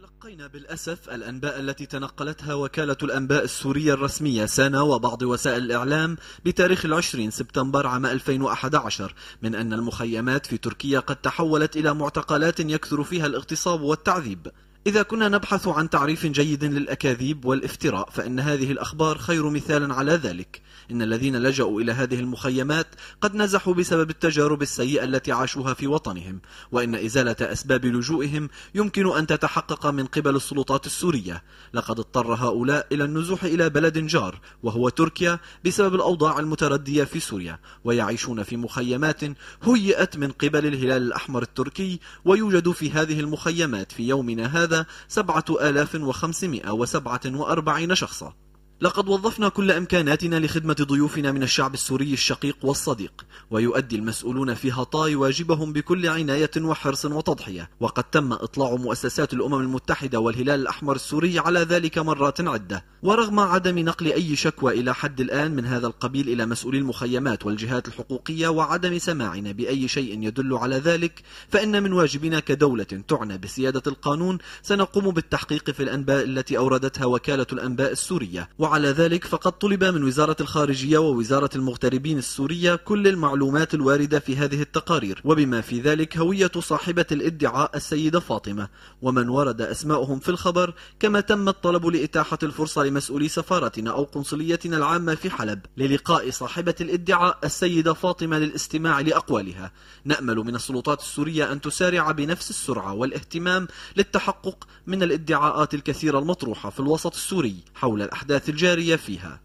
تلقينا بالأسف الأنباء التي تنقلتها وكالة الأنباء السورية الرسمية سانا وبعض وسائل الإعلام بتاريخ العشرين سبتمبر عام 2011 من أن المخيمات في تركيا قد تحولت إلى معتقلات يكثر فيها الاغتصاب والتعذيب إذا كنا نبحث عن تعريف جيد للأكاذيب والافتراء فإن هذه الأخبار خير مثال على ذلك إن الذين لجأوا إلى هذه المخيمات قد نزحوا بسبب التجارب السيئة التي عاشوها في وطنهم وإن إزالة أسباب لجوئهم يمكن أن تتحقق من قبل السلطات السورية لقد اضطر هؤلاء إلى النزوح إلى بلد جار وهو تركيا بسبب الأوضاع المتردية في سوريا ويعيشون في مخيمات هيئت من قبل الهلال الأحمر التركي ويوجد في هذه المخيمات في يومنا هذا هذا 7547 شخصا لقد وظفنا كل إمكاناتنا لخدمة ضيوفنا من الشعب السوري الشقيق والصديق ويؤدي المسؤولون في هطاي واجبهم بكل عناية وحرص وتضحية وقد تم إطلاع مؤسسات الأمم المتحدة والهلال الأحمر السوري على ذلك مرات عدة ورغم عدم نقل أي شكوى إلى حد الآن من هذا القبيل إلى مسؤولي المخيمات والجهات الحقوقية وعدم سماعنا بأي شيء يدل على ذلك فإن من واجبنا كدولة تعنى بسيادة القانون سنقوم بالتحقيق في الأنباء التي أوردتها وكالة الأنباء السورية على ذلك فقد طلب من وزارة الخارجية ووزارة المغتربين السورية كل المعلومات الواردة في هذه التقارير وبما في ذلك هوية صاحبة الادعاء السيدة فاطمة ومن ورد أسماؤهم في الخبر كما تم الطلب لإتاحة الفرصة لمسؤولي سفارتنا أو قنصليتنا العامة في حلب للقاء صاحبة الادعاء السيدة فاطمة للاستماع لأقوالها نأمل من السلطات السورية أن تسارع بنفس السرعة والاهتمام للتحقق من الادعاءات الكثيرة المطروحة في الوسط السوري حول الأحداث الجديدة جارية فيها